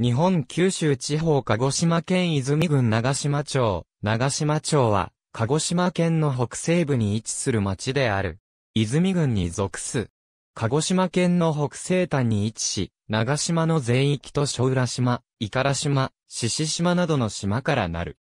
日本九州地方鹿児島県泉郡長島町、長島町は、鹿児島県の北西部に位置する町である。泉郡に属す。鹿児島県の北西端に位置し、長島の全域と小浦島、伊ら島、獅子島などの島からなる。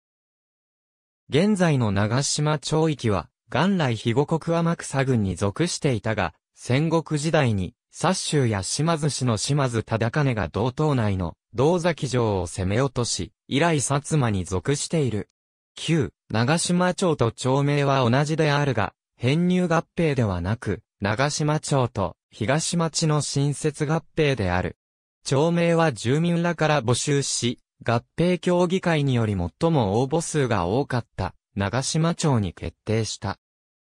現在の長島町域は、元来肥後国天草郡に属していたが、戦国時代に、薩州や島津氏の島津忠兼が道島内の道崎城を攻め落とし、以来薩摩に属している。旧、長島町と町名は同じであるが、編入合併ではなく、長島町と東町の新設合併である。町名は住民らから募集し、合併協議会により最も応募数が多かった、長島町に決定した。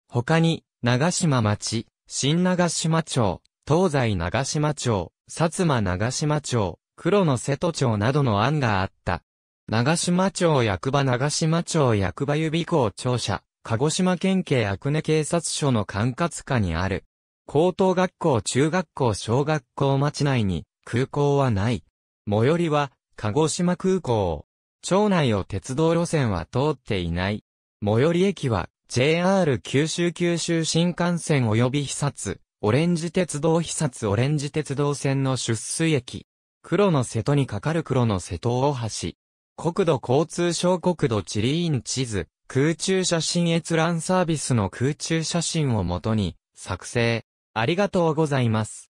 他に、長島町、新長島町、東西長島町、薩摩長島町、黒の瀬戸町などの案があった。長島町役場長島町役場予備校庁舎、鹿児島県警阿久根警察署の管轄下にある。高等学校中学校小学校町内に空港はない。最寄りは鹿児島空港。町内を鉄道路線は通っていない。最寄り駅は JR 九州九州新幹線及び被殺、オレンジ鉄道被殺オレンジ鉄道線の出水駅。黒の瀬戸に架かる黒の瀬戸大橋。国土交通省国土地理院地図、空中写真閲覧サービスの空中写真をもとに、作成。ありがとうございます。